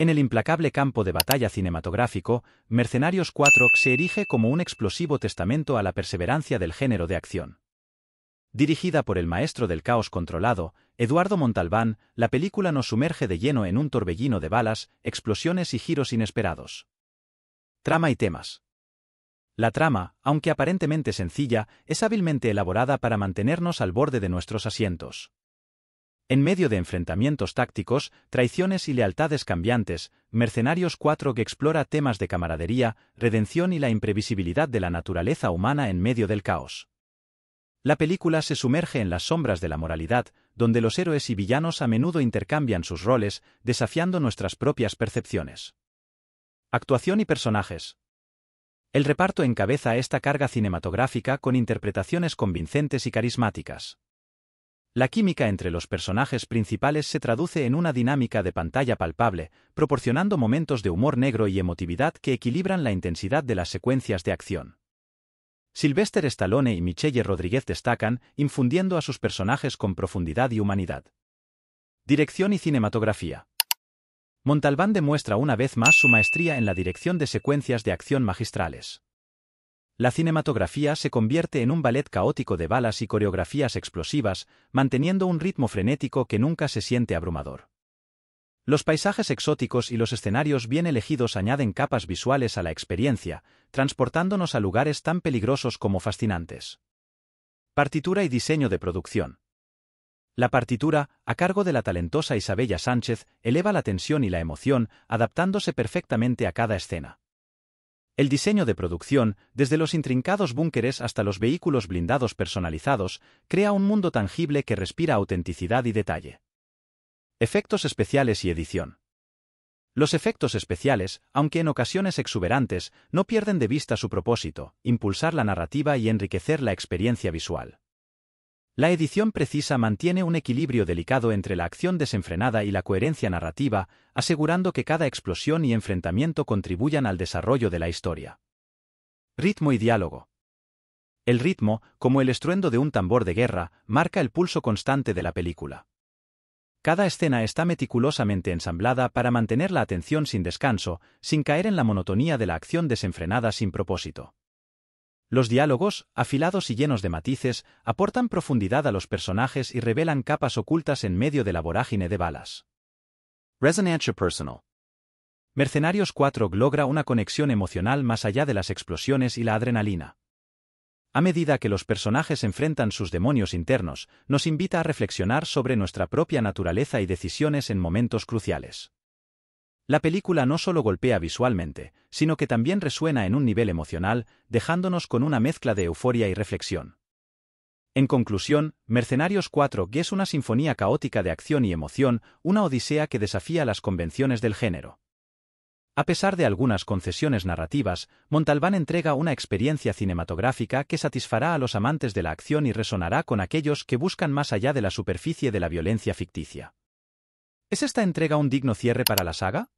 En el implacable campo de batalla cinematográfico, Mercenarios 4 se erige como un explosivo testamento a la perseverancia del género de acción. Dirigida por el maestro del caos controlado, Eduardo Montalbán, la película nos sumerge de lleno en un torbellino de balas, explosiones y giros inesperados. Trama y temas. La trama, aunque aparentemente sencilla, es hábilmente elaborada para mantenernos al borde de nuestros asientos. En medio de enfrentamientos tácticos, traiciones y lealtades cambiantes, Mercenarios 4 que explora temas de camaradería, redención y la imprevisibilidad de la naturaleza humana en medio del caos. La película se sumerge en las sombras de la moralidad, donde los héroes y villanos a menudo intercambian sus roles, desafiando nuestras propias percepciones. Actuación y personajes. El reparto encabeza esta carga cinematográfica con interpretaciones convincentes y carismáticas. La química entre los personajes principales se traduce en una dinámica de pantalla palpable, proporcionando momentos de humor negro y emotividad que equilibran la intensidad de las secuencias de acción. Sylvester Stallone y Michelle Rodríguez destacan, infundiendo a sus personajes con profundidad y humanidad. Dirección y cinematografía. Montalbán demuestra una vez más su maestría en la dirección de secuencias de acción magistrales. La cinematografía se convierte en un ballet caótico de balas y coreografías explosivas, manteniendo un ritmo frenético que nunca se siente abrumador. Los paisajes exóticos y los escenarios bien elegidos añaden capas visuales a la experiencia, transportándonos a lugares tan peligrosos como fascinantes. Partitura y diseño de producción. La partitura, a cargo de la talentosa Isabella Sánchez, eleva la tensión y la emoción, adaptándose perfectamente a cada escena. El diseño de producción, desde los intrincados búnkeres hasta los vehículos blindados personalizados, crea un mundo tangible que respira autenticidad y detalle. Efectos especiales y edición. Los efectos especiales, aunque en ocasiones exuberantes, no pierden de vista su propósito, impulsar la narrativa y enriquecer la experiencia visual. La edición precisa mantiene un equilibrio delicado entre la acción desenfrenada y la coherencia narrativa, asegurando que cada explosión y enfrentamiento contribuyan al desarrollo de la historia. Ritmo y diálogo. El ritmo, como el estruendo de un tambor de guerra, marca el pulso constante de la película. Cada escena está meticulosamente ensamblada para mantener la atención sin descanso, sin caer en la monotonía de la acción desenfrenada sin propósito. Los diálogos, afilados y llenos de matices, aportan profundidad a los personajes y revelan capas ocultas en medio de la vorágine de balas. Resonancia Personal Mercenarios 4 logra una conexión emocional más allá de las explosiones y la adrenalina. A medida que los personajes enfrentan sus demonios internos, nos invita a reflexionar sobre nuestra propia naturaleza y decisiones en momentos cruciales. La película no solo golpea visualmente, sino que también resuena en un nivel emocional, dejándonos con una mezcla de euforia y reflexión. En conclusión, Mercenarios 4 es una sinfonía caótica de acción y emoción, una odisea que desafía las convenciones del género. A pesar de algunas concesiones narrativas, Montalbán entrega una experiencia cinematográfica que satisfará a los amantes de la acción y resonará con aquellos que buscan más allá de la superficie de la violencia ficticia. ¿Es esta entrega un digno cierre para la saga?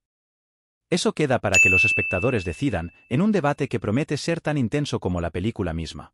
Eso queda para que los espectadores decidan en un debate que promete ser tan intenso como la película misma.